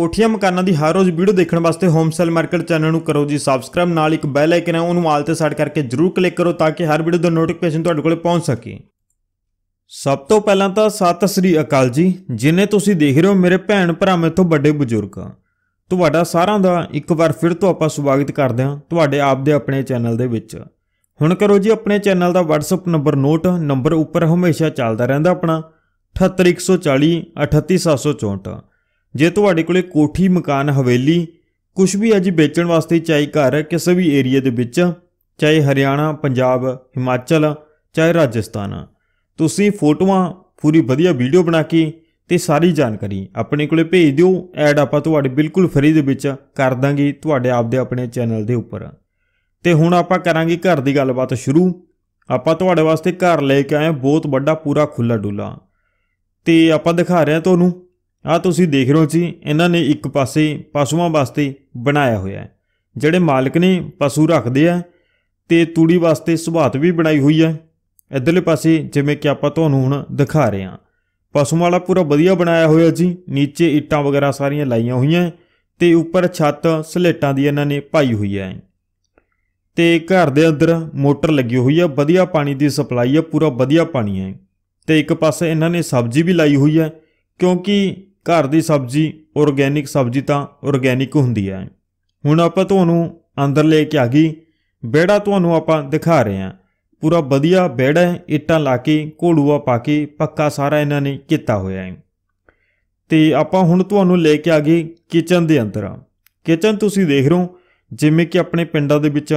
ਕੋਠੀਆਂ ਮਕਾਨਾਂ ਦੀ ਹਰ ਰੋਜ਼ ਵੀਡੀਓ ਦੇਖਣ ਵਾਸਤੇ ਹੋਮ ਸੇਲ ਮਾਰਕੀਟ ਚੈਨਲ ਨੂੰ ਕਰੋ ਜੀ ਸਬਸਕ੍ਰਾਈਬ ਨਾਲ ਇੱਕ ਬੈਲ ਆਈਕਨ ਹੈ ਉਹਨੂੰ ਆਲ ਤੇ ਸੈਟ ਕਰਕੇ ਜਰੂਰ ਕਲਿੱਕ ਕਰੋ ਤਾਂ ਕਿ ਹਰ ਵੀਡੀਓ ਦਾ ਨੋਟੀਫਿਕੇਸ਼ਨ ਤੁਹਾਡੇ ਕੋਲੇ ਪਹੁੰਚ ਸਕੇ ਸਭ ਤੋਂ ਪਹਿਲਾਂ ਤਾਂ ਸਤਿ ਸ੍ਰੀ ਅਕਾਲ ਜੀ ਜਿਨੇ ਤੁਸੀਂ ਦੇਖ ਰਹੇ ਹੋ ਮੇਰੇ ਭੈਣ ਭਰਾ ਮੇਰੇ ਤੋਂ ਵੱਡੇ ਬਜ਼ੁਰਗ ਤੁਹਾਡਾ ਸਾਰਿਆਂ ਦਾ ਇੱਕ ਵਾਰ ਫਿਰ ਤੋਂ ਆਪਾਂ ਸਵਾਗਤ ਕਰਦੇ ਹਾਂ ਤੁਹਾਡੇ ਆਪ ਦੇ ਆਪਣੇ ਚੈਨਲ ਦੇ ਵਿੱਚ ਹੁਣ ਕਰੋ ਜੀ ਆਪਣੇ ਚੈਨਲ ਦਾ WhatsApp ਨੰਬਰ ਨੋਟ ਨੰਬਰ ਉੱਪਰ ਹਮੇਸ਼ਾ ਚੱਲਦਾ ਰਹਿੰਦਾ ਆਪਣਾ 78140 38764 ਜੇ ਤੁਹਾਡੇ ਕੋਲੇ ਕੋਠੀ ਮਕਾਨ ਹਵੇਲੀ ਕੁਝ ਵੀ ਅੱਜ ਵੇਚਣ ਵਾਸਤੇ ਚਾਹੀ ਘਰ ਕਿਸੇ ਵੀ ਏਰੀਆ ਦੇ ਵਿੱਚ ਚਾਹੇ ਹਰਿਆਣਾ ਪੰਜਾਬ ਹਿਮਾਚਲ ਚਾਹੇ ਰਾਜਸਥਾਨ ਤੁਸੀਂ ਫੋਟੋਆਂ ਪੂਰੀ ਵਧੀਆ ਵੀਡੀਓ ਬਣਾ ਕੇ ਤੇ ਸਾਰੀ ਜਾਣਕਾਰੀ ਆਪਣੇ ਕੋਲੇ ਭੇਜ ਦਿਓ ਐਡ ਆਪਾਂ ਤੁਹਾਡੇ ਬਿਲਕੁਲ ਫ੍ਰੀ ਦੇ ਵਿੱਚ ਕਰ ਦਾਂਗੇ ਤੁਹਾਡੇ ਆਪ ਦੇ ਆਪਣੇ ਚੈਨਲ ਦੇ ਉੱਪਰ ਤੇ ਹੁਣ ਆਪਾਂ ਕਰਾਂਗੇ ਘਰ ਦੀ ਗੱਲਬਾਤ ਸ਼ੁਰੂ ਆਪਾਂ ਤੁਹਾਡੇ ਵਾਸਤੇ ਘਰ ਲੈ ਕੇ ਆਏ ਬਹੁਤ ਵੱਡਾ ਪੂਰਾ ਖੁੱਲਾ ਡੁੱਲਾ ਤੇ ਆਪਾਂ ਦਿਖਾ ਰਹੇ ਹਾਂ ਤੁਹਾਨੂੰ ਆ ਤੁਸੀਂ ਦੇਖ ਰਹੇ ਹੋ ਜੀ ਇਹਨਾਂ ਨੇ ਇੱਕ ਪਾਸੇ ਪਸ਼ੂਆਂ ਵਾਸਤੇ ਬਣਾਇਆ ਹੋਇਆ ਹੈ ਜਿਹੜੇ ਮਾਲਕ ਨੇ ਪਸ਼ੂ ਰੱਖਦੇ ਆ ਤੇ ਤੂੜੀ ਵਾਸਤੇ ਸੁਭਾਤ ਵੀ ਬਣਾਈ ਹੋਈ ਹੈ ਇਧਰਲੇ ਪਾਸੇ ਜਿਵੇਂ ਕਿ ਆਪਾਂ ਤੁਹਾਨੂੰ ਹੁਣ ਦਿਖਾ ਰਹੇ ਹਾਂ ਪਸ਼ੂਆਂ ਵਾਲਾ ਪੂਰਾ ਵਧੀਆ ਬਣਾਇਆ ਹੋਇਆ ਜੀ ਨੀਚੇ ਇੱਟਾਂ ਵਗੈਰਾ ਸਾਰੀਆਂ ਲਾਈਆਂ ਹੋਈਆਂ ਤੇ ਉੱਪਰ ਛੱਤ ਸਲੇਟਾਂ ਦੀ ਇਹਨਾਂ ਨੇ ਪਾਈ ਹੋਈ ਹੈ ਤੇ ਘਰ ਦੇ ਅੰਦਰ ਮੋਟਰ ਲੱਗੀ ਹੋਈ ਹੈ ਵਧੀਆ ਪਾਣੀ ਦੀ ਸਪਲਾਈ ਹੈ ਪੂਰਾ ਵਧੀਆ ਪਾਣੀ ਹੈ ਤੇ ਇੱਕ ਪਾਸੇ ਇਹਨਾਂ ਨੇ ਸਬਜ਼ੀ ਵੀ ਲਾਈ ਹੋਈ ਹੈ ਕਿਉਂਕਿ ਘਰ ਦੀ ਸਬਜ਼ੀ ਆਰਗੈਨਿਕ ਸਬਜ਼ੀ ਤਾਂ ਆਰਗੈਨਿਕ ਹੁੰਦੀ ਹੈ ਹੁਣ ਆਪਾਂ ਤੁਹਾਨੂੰ ਅੰਦਰ ਲੈ ਕੇ ਆ ਗਈ ਬੇੜਾ ਤੁਹਾਨੂੰ ਆਪਾਂ ਦਿਖਾ ਰਹੇ ਹਾਂ ਪੂਰਾ ਵਧੀਆ ਬੇੜਾ ਹੈ ਇੱਟਾਂ ਲਾ ਕੇ ਘੋੜੂਆ ਪਾ ਕੇ ਪੱਕਾ ਸਾਰਾ ਇਹਨਾਂ ਨੇ ਕੀਤਾ ਹੋਇਆ ਹੈ ਤੇ ਆਪਾਂ ਹੁਣ ਤੁਹਾਨੂੰ ਲੈ ਕੇ ਆ ਗਏ ਕਿਚਨ ਦੇ ਅੰਦਰ ਕਿਚਨ ਤੁਸੀਂ ਦੇਖ ਰਹੇ ਹੋ ਜਿਵੇਂ ਕਿ ਆਪਣੇ ਪਿੰਡਾਂ ਦੇ ਵਿੱਚ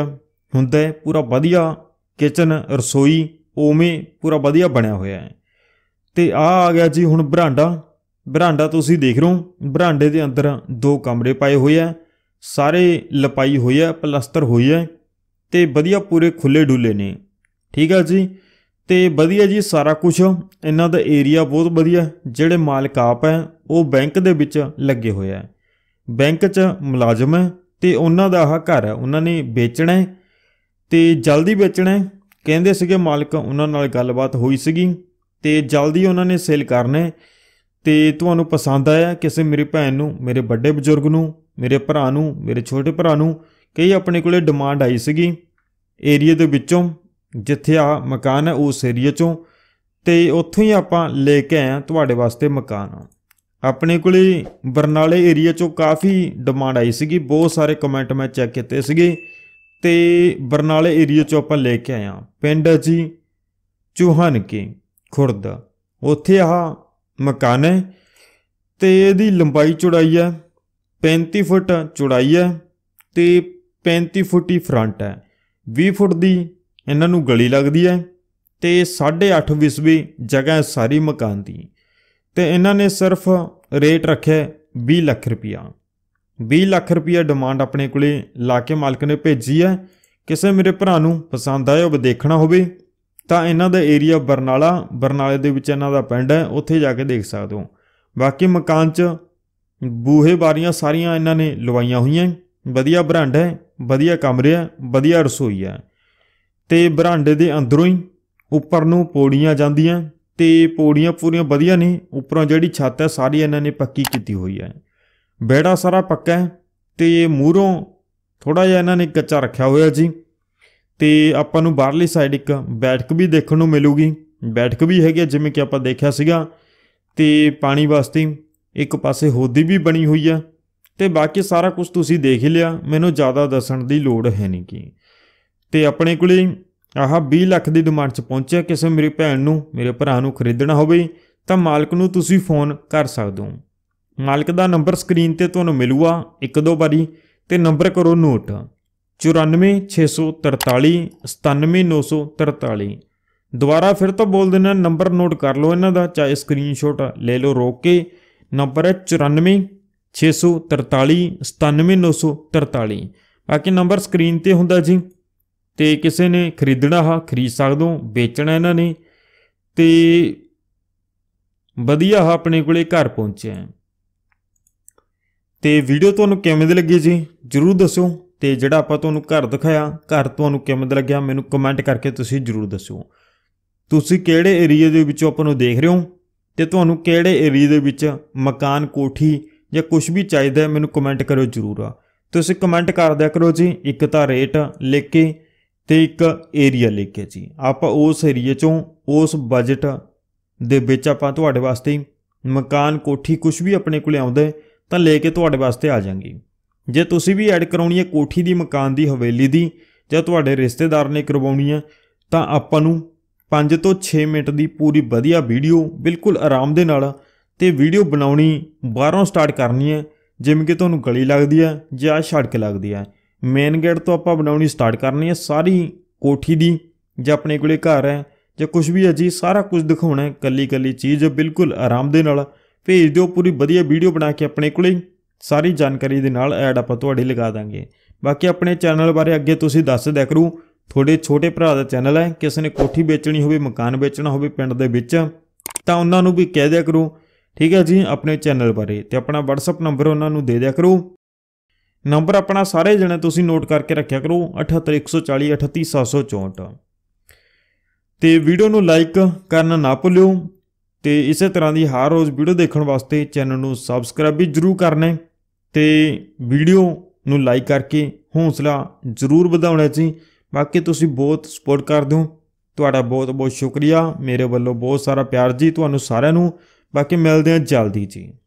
ਹੁੰਦਾ ਹੈ ਪੂਰਾ ਵਧੀਆ ਕਿਚਨ ਰਸੋਈ ਓਵੇਂ ਪੂਰਾ ਵਧੀਆ ਬਣਿਆ ਹੋਇਆ ਹੈ ਤੇ ਆ ਆ ਗਿਆ ਜੀ ਹੁਣ ਬਰਾਂਡਾ ਬਰਾਂਡਾ ਤੁਸੀਂ ਦੇਖ ਰਹੇ ਹੋ ਬਰਾਂਡੇ ਦੇ ਅੰਦਰ ਦੋ ਕਮਰੇ ਪਾਏ ਹੋਏ ਆ ਸਾਰੇ ਲਪਾਈ ਹੋਈ ਆ ਪਲਸਤਰ ਹੋਈ ਆ ਤੇ ਵਧੀਆ ਪੂਰੇ ਖੁੱਲੇ ਡੁੱਲੇ ਨੇ ਠੀਕ ਆ ਜੀ ਤੇ ਵਧੀਆ ਜੀ ਸਾਰਾ ਕੁਝ ਇਹਨਾਂ ਦਾ ਏਰੀਆ ਬਹੁਤ ਵਧੀਆ ਜਿਹੜੇ ਮਾਲਕ ਆਪ ਹੈ ਉਹ ਬੈਂਕ ਦੇ ਵਿੱਚ ਲੱਗੇ ਹੋਏ ਆ ਬੈਂਕ 'ਚ ਮੁਲਾਜ਼ਮ ਹੈ ਤੇ ਉਹਨਾਂ ਦਾ ਆਹ ਘਰ ਹੈ ਉਹਨਾਂ ਨੇ ਵੇਚਣਾ ਹੈ ਤੇ ਜਲਦੀ ਵੇਚਣਾ ਹੈ ਕਹਿੰਦੇ ਸੀਗੇ ਮਾਲਕ ਉਹਨਾਂ ਨਾਲ ਗੱਲਬਾਤ ਹੋਈ ਸੀਗੀ ਤੇ ਜਲਦੀ ਉਹਨਾਂ ਨੇ ਸੇਲ ਕਰਨਾ ਹੈ ਤੇ ਤੁਹਾਨੂੰ ਪਸੰਦ ਆਇਆ ਕਿਸੇ ਮੇਰੀ ਭੈਣ ਨੂੰ ਮੇਰੇ ਵੱਡੇ ਬਜ਼ੁਰਗ ਨੂੰ ਮੇਰੇ ਭਰਾ ਨੂੰ ਮੇਰੇ ਛੋਟੇ ਭਰਾ ਨੂੰ ਕਈ ਆਪਣੇ ਕੋਲੇ ਡਿਮਾਂਡ ਆਈ ਸੀਗੀ ਏਰੀਆ ਦੇ ਵਿੱਚੋਂ ਜਿੱਥੇ ਆ ਮਕਾਨ ਹੈ ਉਸ ਏਰੀਆ ਚੋਂ ਤੇ ਉੱਥੋਂ ਹੀ ਆਪਾਂ ਲੈ ਕੇ ਆਏ ਆ ਤੁਹਾਡੇ ਵਾਸਤੇ ਮਕਾਨ ਆਪਣੇ ਕੋਲੇ ਬਰਨਾਲੇ ਏਰੀਆ ਚੋਂ ਕਾਫੀ ਡਿਮਾਂਡ ਆਈ ਸੀਗੀ ਬਹੁਤ ਸਾਰੇ ਕਮੈਂਟ ਮੈਂ ਚੈੱਕ ਕੀਤੇ ਸੀਗੇ ਤੇ ਬਰਨਾਲੇ ਏਰੀਆ ਚੋਂ ਆਪਾਂ ਲੈ ਕੇ ਆਏ ਆ ਪਿੰਡ ਜੀ ਕੇ ਖੁਰਦ ਉੱਥੇ ਆ ਮਕਾਨ ਹੈ ਤੇ ਇਹਦੀ ਲੰਬਾਈ ਚੌੜਾਈ ਹੈ 35 ਫੁੱਟ ਚੌੜਾਈ ਹੈ ਤੇ 35 ਫੁੱਟ ਹੀ ਫਰੰਟ ਹੈ 20 ਫੁੱਟ ਦੀ ਇਹਨਾਂ ਨੂੰ ਗਲੀ ਲੱਗਦੀ ਹੈ ਤੇ 8.5 ਵਿਸਵੀ ਜਗ੍ਹਾ ਸਾਰੀ ਮਕਾਨ ਦੀ ਤੇ ਇਹਨਾਂ ਨੇ ਸਿਰਫ ਰੇਟ ਰੱਖਿਆ 20 ਲੱਖ ਰੁਪਇਆ 20 ਲੱਖ ਰੁਪਇਆ ਡਿਮਾਂਡ ਆਪਣੇ ਕੋਲੇ ਲਾ ਕੇ ਮਾਲਕ ਨੇ ਭੇਜੀ ਹੈ ਕਿਸੇ ਮੇਰੇ ਭਰਾ ਨੂੰ ਪਸੰਦ ਆਇਆ ਉਹ ਦੇਖਣਾ ਹੋਵੇ ਤਾਂ ਇਹਨਾਂ ਦਾ ਏਰੀਆ ਬਰਨਾਲਾ ਬਰਨਾਲੇ ਦੇ ਵਿੱਚ ਇਹਨਾਂ ਦਾ ਪਿੰਡ ਹੈ ਉੱਥੇ ਜਾ ਕੇ ਦੇਖ ਸਕਦੇ ਹੋ ਬਾਕੀ ਮਕਾਨ 'ਚ ਬੂਹੇ ਬਾਰੀਆਂ ਸਾਰੀਆਂ ਇਹਨਾਂ ਨੇ ਲਵਾਈਆਂ ਹੋਈਆਂ ਵਧੀਆ ਬਰਾਂਡ ਹੈ ਵਧੀਆ ਕਮਰੇ ਹੈ ਵਧੀਆ ਰਸੋਈ ਹੈ ਤੇ ਬਰਾਂਡੇ ਦੇ ਅੰਦਰੋਂ ਹੀ ਉੱਪਰ ਨੂੰ ਪੌੜੀਆਂ ਜਾਂਦੀਆਂ ਤੇ ਪੌੜੀਆਂ ਪੂਰੀਆਂ ਵਧੀਆ ਨੇ ਉੱਪਰੋਂ ਜਿਹੜੀ ਛੱਤ ਹੈ ਸਾਰੀ ਇਹਨਾਂ ਨੇ ਪੱਕੀ ਕੀਤੀ ਹੋਈ ਹੈ ਬੇੜਾ ਸਾਰਾ ਪੱਕਾ ਹੈ ਤੇ ਮੂਹਰੋਂ ਥੋੜਾ ਜਿਹਾ ਇਹਨਾਂ ਨੇ ਕੱਚਾ ਰੱਖਿਆ ਹੋਇਆ ਜੀ ਤੇ ਆਪਾਂ ਨੂੰ ਬਾਹਰਲੀ ਸਾਈਡ ਇੱਕ ਬੈਠਕ ਵੀ ਦੇਖਣ ਨੂੰ ਮਿਲੂਗੀ ਬੈਠਕ ਵੀ ਹੈਗੀ ਜਿਵੇਂ ਕਿ ਆਪਾਂ ਦੇਖਿਆ ਸੀਗਾ ਤੇ ਪਾਣੀ ਵਾਸਤੇ ਇੱਕ ਪਾਸੇ ਹੋਦੀ ਵੀ ਬਣੀ ਹੋਈ ਆ ਤੇ ਬਾਕੀ ਸਾਰਾ ਕੁਝ ਤੁਸੀਂ ਦੇਖ ਹੀ ਲਿਆ ਮੈਨੂੰ ਜ਼ਿਆਦਾ ਦੱਸਣ ਦੀ ਲੋੜ ਹੈ ਨਹੀਂ ਕੀ ਤੇ ਆਪਣੇ ਕੋਲੇ ਆਹ 20 ਲੱਖ ਦੀ ਡਿਮਾਂਡ 'ਚ ਪਹੁੰਚਿਆ ਕਿਸੇ ਮੇਰੀ ਭੈਣ ਨੂੰ ਮੇਰੇ ਭਰਾ ਨੂੰ ਖਰੀਦਣਾ ਹੋਵੇ ਤਾਂ ਮਾਲਕ ਨੂੰ ਤੁਸੀਂ ਫੋਨ ਕਰ ਸਕਦੇ ਹੋ ਮਾਲਕ ਦਾ ਨੰਬਰ ਸਕਰੀਨ ਤੇ ਤੁਹਾਨੂੰ ਮਿਲੂਗਾ ਇੱਕ ਦੋ ਵਾਰੀ ਤੇ ਨੰਬਰ ਕਰੋ ਨੋਟ 94643 ਦੁਬਾਰਾ ਫਿਰ ਤੋਂ ਬੋਲ ਦਿੰਦਾ ਨੰਬਰ ਨੋਟ ਕਰ ਲਓ ਇਹਨਾਂ ਦਾ ਚਾਹੇ ਸਕਰੀਨਸ਼ਾਟ ਲੈ ਲਓ ਰੋਕ ਕੇ ਨੰਬਰ ਹੈ 94643 97943 ਬਾਕੀ ਨੰਬਰ ਸਕਰੀਨ ਤੇ ਹੁੰਦਾ ਜੀ ਤੇ ਕਿਸੇ ਨੇ ਖਰੀਦਣਾ ਹਾ ਖਰੀਦ ਸਕਦੇ ਹੋ ਵੇਚਣਾ ਇਹਨਾਂ ਨੇ ਤੇ ਵਧੀਆ ਹਾ ਆਪਣੇ ਕੋਲੇ ਘਰ ਪਹੁੰਚਿਆ ਤੇ ਵੀਡੀਓ ਤੁਹਾਨੂੰ ਕਿਵੇਂ ਦੀ ਲੱਗੀ ਜੀ ਜਰੂਰ ਦੱਸਿਓ ਤੇ ਜਿਹੜਾ ਆਪਾਂ ਤੁਹਾਨੂੰ ਘਰ ਦਿਖਾਇਆ ਘਰ ਤੁਹਾਨੂੰ ਕਿਵੇਂ ਲੱਗਿਆ ਮੈਨੂੰ ਕਮੈਂਟ ਕਰਕੇ ਤੁਸੀਂ ਜਰੂਰ ਦੱਸੋ ਤੁਸੀਂ ਕਿਹੜੇ ਏਰੀਆ ਦੇ ਵਿੱਚੋਂ ਆਪਾਂ ਨੂੰ ਦੇਖ ਰਹੇ ਹੋ ਤੇ ਤੁਹਾਨੂੰ ਕਿਹੜੇ ਏਰੀਆ ਦੇ ਵਿੱਚ ਮਕਾਨ ਕੋਠੀ ਜਾਂ ਕੁਝ ਵੀ ਚਾਹੀਦਾ ਹੈ ਮੈਨੂੰ ਕਮੈਂਟ ਕਰੋ ਜਰੂਰ ਆ ਤੁਸੀਂ ਕਮੈਂਟ ਕਰ ਦਿਆ ਕਰੋ ਜੀ ਇੱਕ ਤਾਂ ਰੇਟ ਲਿਖ ਕੇ ਤੇ ਇੱਕ ਏਰੀਆ ਲਿਖ ਕੇ ਜੀ ਆਪਾਂ ਉਸ ਏਰੀਆ ਚੋਂ ਉਸ ਬਜਟ ਦੇ ਵਿੱਚ ਆਪਾਂ ਤੁਹਾਡੇ ਵਾਸਤੇ ਮਕਾਨ ਕੋਠੀ ਕੁਝ ਵੀ ਆਪਣੇ ਕੋਲ ਆਉਂਦਾ ਤਾਂ ਲੈ ਕੇ ਤੁਹਾਡੇ ਵਾਸਤੇ ਆ ਜਾਾਂਗੇ ਜੇ ਤੁਸੀਂ ਵੀ ਐਡ ਕਰਾਉਣੀ ਹੈ ਕੋਠੀ ਦੀ ਮਕਾਨ ਦੀ ਹਵੇਲੀ ਦੀ ਜਾਂ ਤੁਹਾਡੇ ਰਿਸ਼ਤੇਦਾਰ ਨੇ ਕਰਵਾਉਣੀ ਹੈ ਤਾਂ ਆਪਾਂ ਨੂੰ 5 ਤੋਂ 6 ਮਿੰਟ ਦੀ ਪੂਰੀ ਵਧੀਆ ਵੀਡੀਓ ਬਿਲਕੁਲ ਆਰਾਮ ਦੇ ਨਾਲ ਤੇ ਵੀਡੀਓ ਬਣਾਉਣੀ ਬਾਹਰੋਂ ਸਟਾਰਟ ਕਰਨੀ ਹੈ ਜਿਵੇਂ ਕਿ ਤੁਹਾਨੂੰ ਗਲੀ ਲੱਗਦੀ ਹੈ ਜਾਂ ਸੜਕ ਲੱਗਦੀ ਹੈ ਮੇਨ ਗੇਟ ਤੋਂ ਆਪਾਂ ਬਣਾਉਣੀ ਸਟਾਰਟ ਕਰਨੀ ਹੈ ਸਾਰੀ ਕੋਠੀ ਦੀ ਜਾਂ ਆਪਣੇ ਕੋਲੇ ਘਰ ਹੈ ਜਾਂ ਕੁਝ ਵੀ ਹੈ ਜੀ ਸਾਰਾ ਕੁਝ ਦਿਖਾਉਣਾ ਹੈ ਕੱਲੀ ਕੱਲੀ ਚੀਜ਼ ਬਿਲਕੁਲ ਆਰਾਮ ਦੇ ਨਾਲ ਭੇਜ ਦਿਓ ਪੂਰੀ ਵਧੀਆ ਵੀਡੀਓ ਬਣਾ ਕੇ ਆਪਣੇ ਕੋਲੇ ਸਾਰੀ ਜਾਣਕਾਰੀ ਦੇ ਨਾਲ ਐਡ ਆਪਾਂ ਤੁਹਾਡੇ ਲਗਾ ਦਾਂਗੇ ਬਾਕੀ ਆਪਣੇ ਚੈਨਲ ਬਾਰੇ ਅੱਗੇ ਤੁਸੀਂ ਦੱਸ ਦਿਆ ਕਰੋ ਤੁਹਾਡੇ ਛੋਟੇ ਭਰਾ ਦਾ ਚੈਨਲ ਹੈ ਕਿਸ ਨੇ ਕੋਠੀ ਵੇਚਣੀ ਹੋਵੇ ਮਕਾਨ ਵੇਚਣਾ ਹੋਵੇ ਪਿੰਡ ਦੇ ਵਿੱਚ ਤਾਂ ਉਹਨਾਂ ਨੂੰ ਵੀ ਕਹਿ ਦਿਆ ਕਰੋ ਠੀਕ ਹੈ ਜੀ ਆਪਣੇ ਚੈਨਲ ਬਾਰੇ ਤੇ ਆਪਣਾ WhatsApp ਨੰਬਰ ਉਹਨਾਂ ਨੂੰ ਦੇ ਦਿਆ ਕਰੋ ਨੰਬਰ ਆਪਣਾ ਸਾਰੇ ਜਣੇ ਤੁਸੀਂ ਨੋਟ ਕਰਕੇ ਰੱਖਿਆ ਕਰੋ 7814048764 ਤੇ ਵੀਡੀਓ ਨੂੰ ਲਾਈਕ ਕਰਨਾ ਨਾ ਭੁੱਲਿਓ ਤੇ ਇਸੇ ਤਰ੍ਹਾਂ ਦੀ ਹਰ ਰੋਜ਼ ਵੀਡੀਓ ਦੇਖਣ ਵਾਸਤੇ ਚੈਨਲ ਨੂੰ ਸਬਸਕ੍ਰਾਈਬ ਵੀ ਜਰੂਰ ਕਰਨਾ ਤੇ ਵੀਡੀਓ ਨੂੰ ਲਾਈਕ ਕਰਕੇ ਹੌਸਲਾ ਜ਼ਰੂਰ ਵਧਾਉਣਾ ਜੀ ਬਾਕੀ ਤੁਸੀਂ ਬਹੁਤ ਸਪੋਰਟ ਕਰਦੇ ਹੋ ਤੁਹਾਡਾ ਬਹੁਤ ਬਹੁਤ ਸ਼ੁਕਰੀਆ ਮੇਰੇ ਵੱਲੋਂ ਬਹੁਤ ਸਾਰਾ ਪਿਆਰ ਜੀ ਤੁਹਾਨੂੰ ਸਾਰਿਆਂ ਨੂੰ ਬਾਕੀ ਮਿਲਦੇ ਹਾਂ ਜਲਦੀ ਜੀ